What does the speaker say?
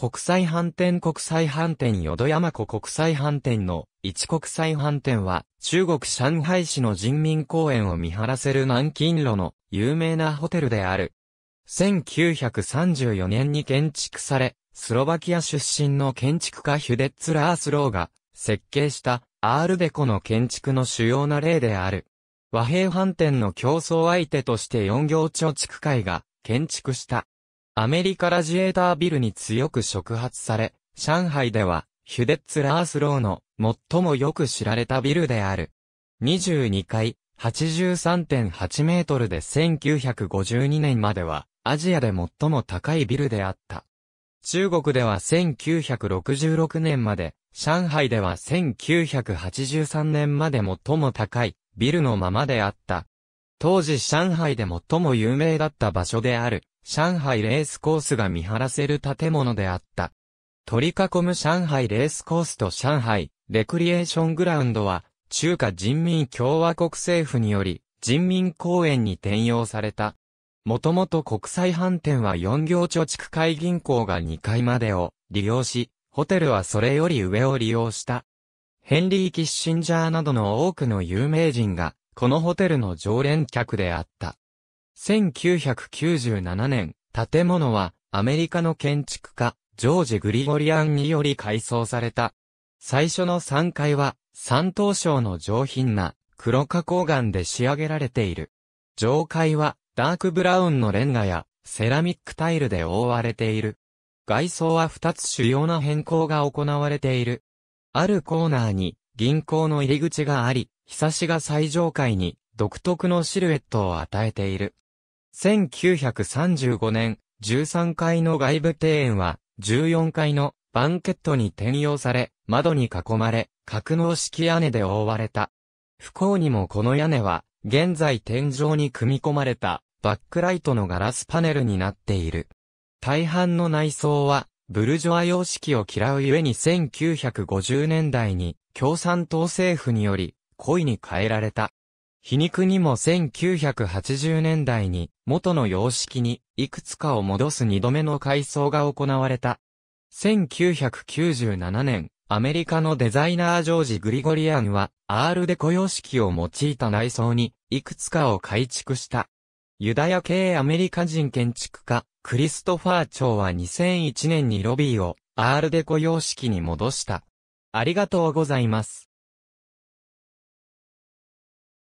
国際飯店国際飯店淀山湖国際飯店の一国際飯店は中国上海市の人民公園を見晴らせる南京路の有名なホテルである。1934年に建築され、スロバキア出身の建築家ヒュデッツ・ラースローが設計したアールデコの建築の主要な例である。和平飯店の競争相手として4行町地区会が建築した。アメリカラジエータービルに強く触発され、上海では、ヒュデッツラースローの最もよく知られたビルである。22階、83.8メートルで1952年までは、アジアで最も高いビルであった。中国では1966年まで、上海では1983年まで最も高いビルのままであった。当時上海で最も有名だった場所である、上海レースコースが見晴らせる建物であった。取り囲む上海レースコースと上海レクリエーショングラウンドは、中華人民共和国政府により、人民公園に転用された。もともと国際飯店は4行貯蓄会銀行が2階までを利用し、ホテルはそれより上を利用した。ヘンリー・キッシンジャーなどの多くの有名人がこのホテルの常連客であった。1997年、建物はアメリカの建築家、ジョージ・グリゴリアンにより改装された。最初の3階は、山東省の上品な黒加工岩で仕上げられている。上階は、ダークブラウンのレンガや、セラミックタイルで覆われている。外装は2つ主要な変更が行われている。あるコーナーに、銀行の入り口があり、日差しが最上階に独特のシルエットを与えている。1935年、13階の外部庭園は、14階のバンケットに転用され、窓に囲まれ、格納式屋根で覆われた。不幸にもこの屋根は、現在天井に組み込まれた、バックライトのガラスパネルになっている。大半の内装は、ブルジョア様式を嫌うゆえに1950年代に、共産党政府により、恋に変えられた。皮肉にも1980年代に元の様式にいくつかを戻す二度目の改装が行われた。1997年、アメリカのデザイナージョージ・グリゴリアンは、アールデコ様式を用いた内装に、いくつかを改築した。ユダヤ系アメリカ人建築家、クリストファー・チョーは2001年にロビーを、アールデコ様式に戻した。ありがとうございます。